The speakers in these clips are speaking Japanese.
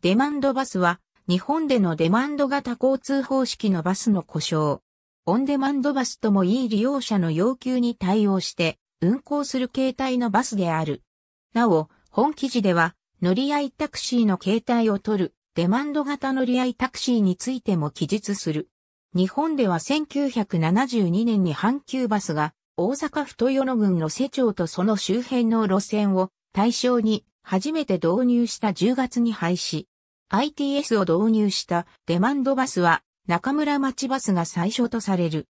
デマンドバスは、日本でのデマンド型交通方式のバスの故障。オンデマンドバスともいい利用者の要求に対応して、運行する形態のバスである。なお、本記事では、乗り合いタクシーの形態を取る、デマンド型乗り合いタクシーについても記述する。日本では1972年に阪急バスが、大阪府豊野郡の世町とその周辺の路線を対象に初めて導入した10月に廃止。ITS を導入したデマンドバスは中村町バスが最初とされる。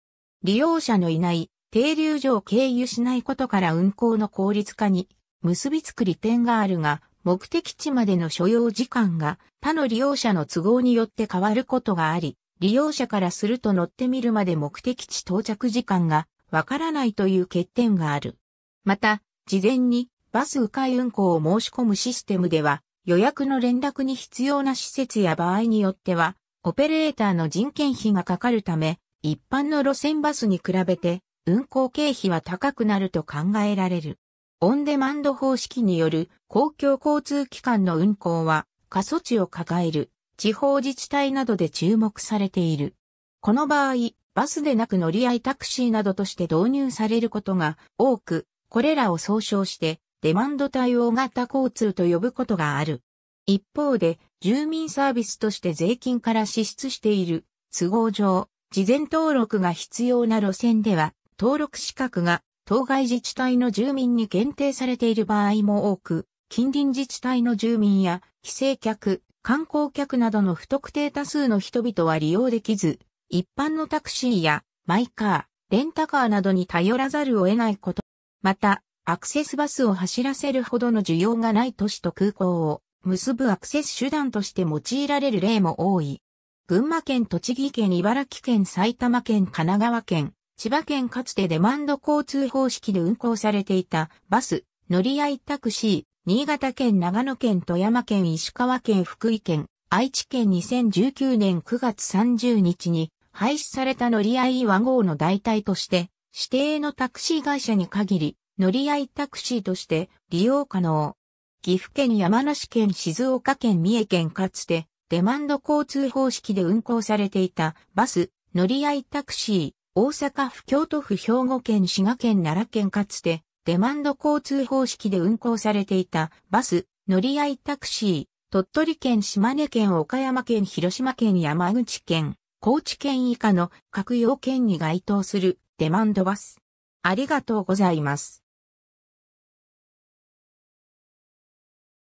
利用者のいない停留所を経由しないことから運行の効率化に結びつく利点があるが、目的地までの所要時間が他の利用者の都合によって変わることがあり、利用者からすると乗ってみるまで目的地到着時間がわからないという欠点がある。また、事前にバス迂回運行を申し込むシステムでは、予約の連絡に必要な施設や場合によっては、オペレーターの人件費がかかるため、一般の路線バスに比べて、運行経費は高くなると考えられる。オンデマンド方式による公共交通機関の運行は、過疎地を抱える地方自治体などで注目されている。この場合、バスでなく乗り合いタクシーなどとして導入されることが多く、これらを総称してデマンド対応型交通と呼ぶことがある。一方で、住民サービスとして税金から支出している都合上、事前登録が必要な路線では、登録資格が当該自治体の住民に限定されている場合も多く、近隣自治体の住民や帰省客、観光客などの不特定多数の人々は利用できず、一般のタクシーやマイカー、レンタカーなどに頼らざるを得ないこと。また、アクセスバスを走らせるほどの需要がない都市と空港を結ぶアクセス手段として用いられる例も多い。群馬県、栃木県、茨城県、埼玉県、神奈川県、千葉県かつてデマンド交通方式で運行されていたバス、乗り合いタクシー、新潟県、長野県、富山県、石川県、福井県、愛知県2019年9月30日に廃止された乗り合い和号の代替として指定のタクシー会社に限り乗り合いタクシーとして利用可能。岐阜県山梨県静岡県三重県かつてデマンド交通方式で運行されていたバス、乗り合いタクシー、大阪府京都府兵庫県滋賀県奈良県かつてデマンド交通方式で運行されていたバス、乗り合いタクシー、鳥取県島根県岡山県広島県山口県、高知県以下の各要件に該当するデマンドバス。ありがとうございます。